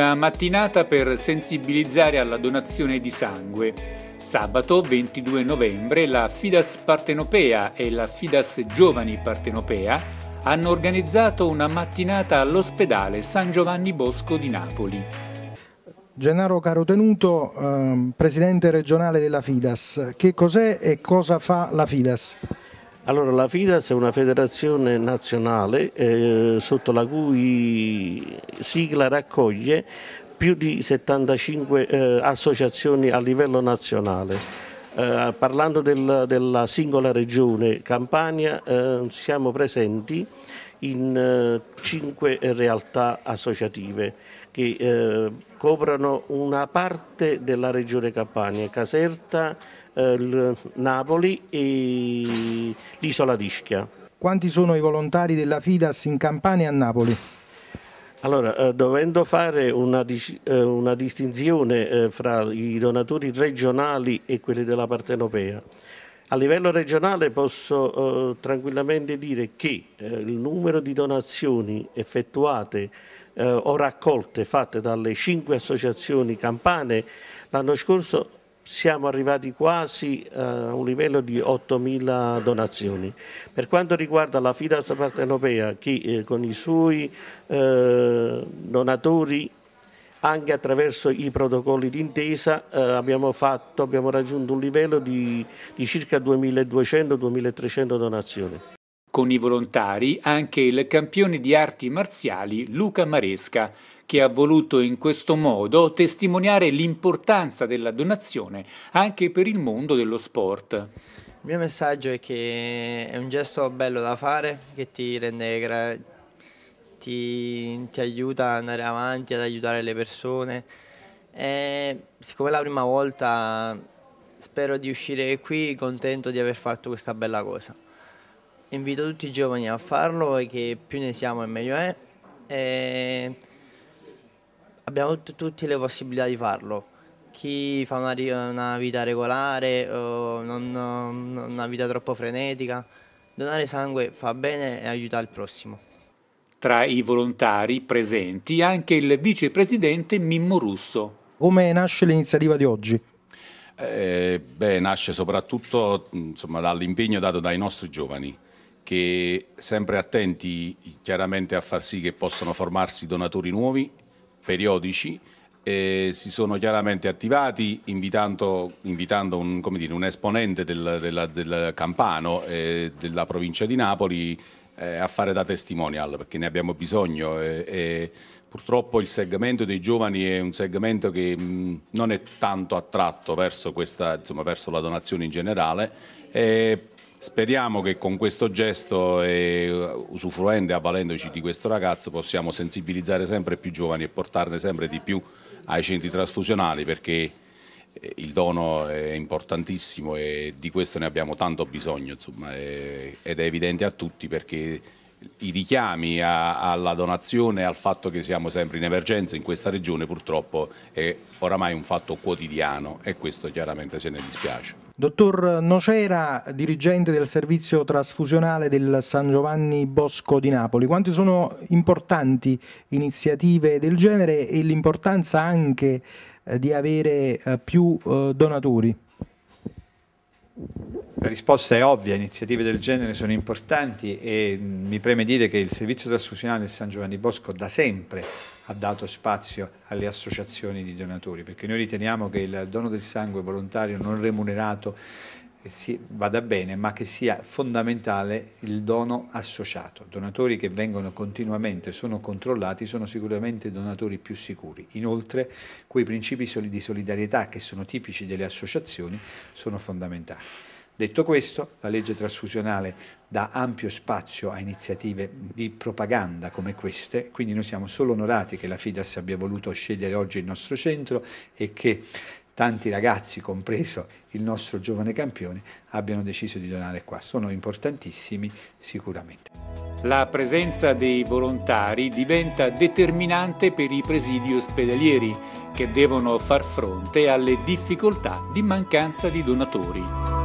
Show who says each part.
Speaker 1: Una mattinata per sensibilizzare alla donazione di sangue. Sabato 22 novembre la Fidas Partenopea e la Fidas Giovani Partenopea hanno organizzato una mattinata all'ospedale San Giovanni Bosco di Napoli.
Speaker 2: Gennaro Carotenuto, eh, presidente regionale della Fidas, che cos'è e cosa fa la Fidas?
Speaker 3: Allora la FIDAS è una federazione nazionale eh, sotto la cui sigla raccoglie più di 75 eh, associazioni a livello nazionale. Eh, parlando del, della singola regione Campania eh, siamo presenti in eh, cinque realtà associative che eh, coprono una parte della regione Campania, Caserta, eh, Napoli e l'isola d'Ischia.
Speaker 2: Quanti sono i volontari della FIDAS in Campania e a Napoli?
Speaker 3: Allora, eh, dovendo fare una, eh, una distinzione eh, fra i donatori regionali e quelli della parte europea, a livello regionale posso eh, tranquillamente dire che eh, il numero di donazioni effettuate eh, o raccolte fatte dalle cinque associazioni campane l'anno scorso siamo arrivati quasi eh, a un livello di 8.000 donazioni. Per quanto riguarda la FIDAS Partenopea che eh, con i suoi eh, donatori anche attraverso i protocolli d'intesa eh, abbiamo, abbiamo, raggiunto un livello di, di circa 2.200-2.300 donazioni.
Speaker 1: Con i volontari anche il campione di arti marziali Luca Maresca, che ha voluto in questo modo testimoniare l'importanza della donazione anche per il mondo dello sport.
Speaker 4: Il mio messaggio è che è un gesto bello da fare che ti rende ti, ti aiuta ad andare avanti, ad aiutare le persone. E, siccome è la prima volta, spero di uscire qui contento di aver fatto questa bella cosa. Invito tutti i giovani a farlo perché più ne siamo e meglio è. E abbiamo tutte le possibilità di farlo. Chi fa una, una vita regolare o non, non, una vita troppo frenetica, donare sangue fa bene e aiuta il prossimo.
Speaker 1: Tra i volontari presenti anche il vicepresidente Mimmo Russo.
Speaker 4: Come nasce
Speaker 2: l'iniziativa di oggi?
Speaker 5: Eh, beh, nasce soprattutto dall'impegno dato dai nostri giovani che sempre attenti chiaramente a far sì che possano formarsi donatori nuovi, periodici, eh, si sono chiaramente attivati invitando, invitando un, dire, un, esponente del, della, del Campano e eh, della provincia di Napoli eh, a fare da testimonial perché ne abbiamo bisogno. E, e purtroppo il segmento dei giovani è un segmento che mh, mm, non è tanto attratto verso, questa, insomma, verso la donazione in generale. E, Speriamo che con questo gesto, e usufruendo e avvalendoci di questo ragazzo, possiamo sensibilizzare sempre più giovani e portarne sempre di più ai centri trasfusionali perché eh, il dono è importantissimo e di questo ne abbiamo tanto bisogno insomma, ed è evidente a tutti perché i richiami alla donazione, al fatto che siamo sempre in emergenza in questa regione purtroppo è oramai un fatto quotidiano e questo chiaramente se ne dispiace.
Speaker 2: Dottor Nocera, dirigente del servizio trasfusionale del San Giovanni Bosco di Napoli, quante sono importanti iniziative del genere e l'importanza anche eh, di avere eh, più eh, donatori?
Speaker 6: La risposta è ovvia, iniziative del genere sono importanti e mm, mi preme dire che il servizio trasfusionale del San Giovanni Bosco da sempre ha dato spazio alle associazioni di donatori, perché noi riteniamo che il dono del sangue volontario non remunerato si, vada bene, ma che sia fondamentale il dono associato. Donatori che vengono continuamente, sono controllati, sono sicuramente donatori più sicuri. Inoltre quei principi di solidarietà che sono tipici delle associazioni sono fondamentali. Detto questo, la legge trasfusionale dà ampio spazio a iniziative di propaganda come queste, quindi noi siamo solo onorati che la FIDAS abbia voluto scegliere oggi il nostro centro e che tanti ragazzi, compreso il nostro giovane campione, abbiano deciso di donare qua. Sono importantissimi sicuramente.
Speaker 1: La presenza dei volontari diventa determinante per i presidi ospedalieri che devono far fronte alle difficoltà di mancanza di donatori.